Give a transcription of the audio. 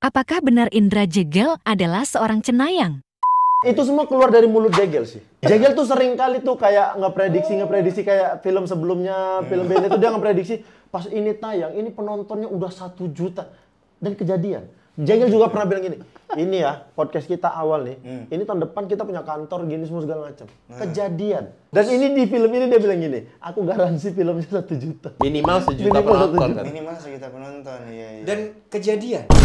Apakah benar Indra Jegel adalah seorang cenayang? Itu semua keluar dari mulut Jegel sih. Jegel tuh sering kali tuh kayak ngeprediksi ngeprediksi kayak film sebelumnya, film beda tuh dia ngeprediksi pas ini tayang, ini penontonnya udah satu juta dan kejadian. Jegel juga pernah bilang gini, ini ya podcast kita awal nih, hmm. ini tahun depan kita punya kantor gini semua segala macam. Hmm. Kejadian. Dan ini di film ini dia bilang gini, aku garansi filmnya satu juta. Minimal sejuta penonton. Kan? Minimal sejuta penonton, iya, iya. Dan kejadian.